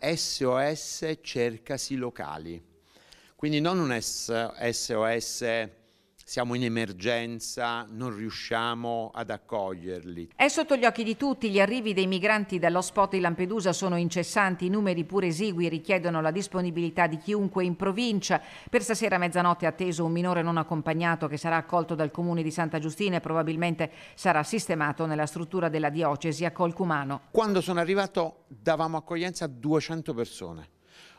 SOS cercasi locali. Quindi non un SOS siamo in emergenza, non riusciamo ad accoglierli. È sotto gli occhi di tutti, gli arrivi dei migranti dall'hotspot di Lampedusa sono incessanti, i numeri pur esigui richiedono la disponibilità di chiunque in provincia. Per stasera a mezzanotte è atteso un minore non accompagnato che sarà accolto dal comune di Santa Giustina e probabilmente sarà sistemato nella struttura della diocesi a Colcumano. Quando sono arrivato davamo accoglienza a 200 persone.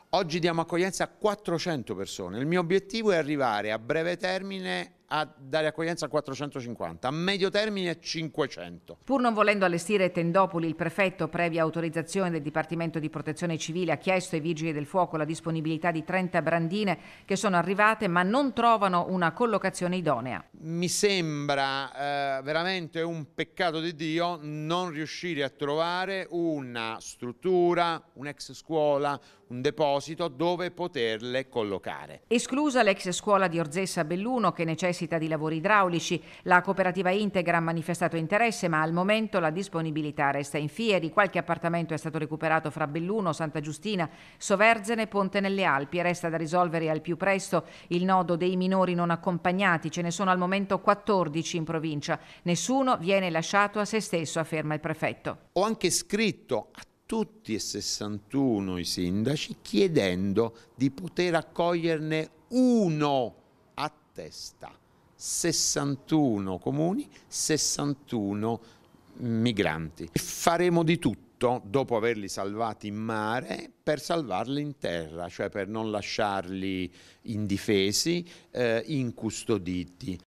Oggi diamo accoglienza a 400 persone. Il mio obiettivo è arrivare a breve termine a dare accoglienza a 450, a medio termine 500. Pur non volendo allestire Tendopoli, il prefetto, previa autorizzazione del Dipartimento di Protezione Civile, ha chiesto ai Vigili del Fuoco la disponibilità di 30 brandine che sono arrivate ma non trovano una collocazione idonea. Mi sembra eh, veramente un peccato di Dio non riuscire a trovare una struttura, un'ex scuola, un deposito dove poterle collocare. Esclusa l'ex scuola di Orzessa Belluno che necessita necessita di lavori idraulici. La cooperativa Integra ha manifestato interesse, ma al momento la disponibilità resta in fieri. Qualche appartamento è stato recuperato fra Belluno, Santa Giustina, Soverzene e Ponte nelle Alpi. Resta da risolvere al più presto il nodo dei minori non accompagnati. Ce ne sono al momento 14 in provincia. Nessuno viene lasciato a se stesso, afferma il prefetto. Ho anche scritto a tutti e 61 i sindaci chiedendo di poter accoglierne uno a testa. 61 comuni, 61 migranti. Faremo di tutto dopo averli salvati in mare, per salvarli in terra, cioè per non lasciarli indifesi, eh, incustoditi.